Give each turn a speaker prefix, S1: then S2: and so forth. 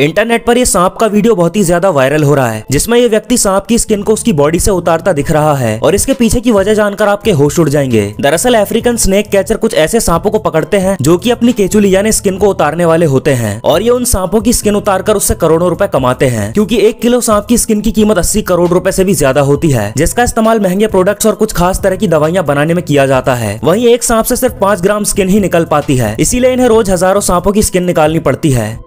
S1: internet पर ये सांप का वीडियो बहुत ही ज्यादा वायरल हो रहा है जिसमें ये व्यक्ति सांप की स्किन को उसकी बॉडी से उतारता दिख रहा है और इसके पीछे की वजह जानकर आपके होश उड़ जाएंगे दरअसल अफ्रीकन स्नेक कैचर कुछ ऐसे सांपों को पकड़ते हैं जो की अपनी केचुली यानी स्किन को उतारने वाले होते हैं और ये उन सांपों की स्किन उतार कर उससे करोड़ों रूपए कमाते हैं क्यूँकी एक किलो सांप की स्किन की कीमत अस्सी करोड़ रूपए ऐसी भी ज्यादा होती है जिसका इस्तेमाल महंगे प्रोडक्ट्स और कुछ खास तरह की दवाइयाँ बनाने में किया जाता है वही एक सांप ऐसी सिर्फ पांच ग्राम स्किन ही निकल पाती है इसीलिए इन्हें रोज हजारों सांपों की स्किन निकालनी पड़ती है